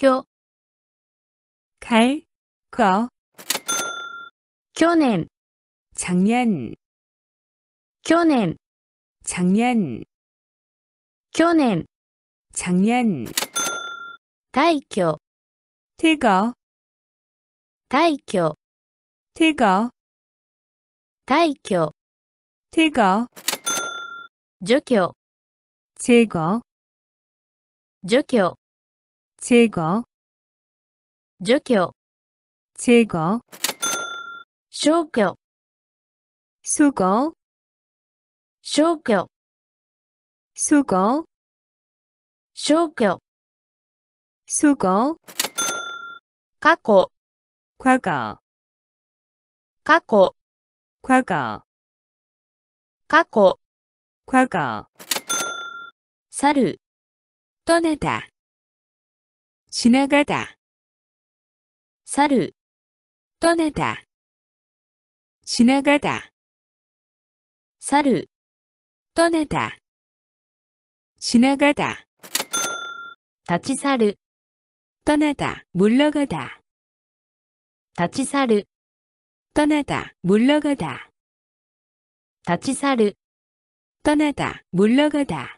교, 갈, 거, 교년, 작년, 교년, 작년, 교년, 작년, 대교, 대거, 대교, 대거, 대교, 대거, 조교, 제거, 조교, 제거除去제거消去수거消去수거消去수거過去과거過去과거過去과거去떠나다 지나가다 사르 떠나다 지나가다 사르 떠나다 지나가다 다치사르 떠나다 물러가다 다치사르 떠나다 물러가다 다치사르 떠나다 물러가다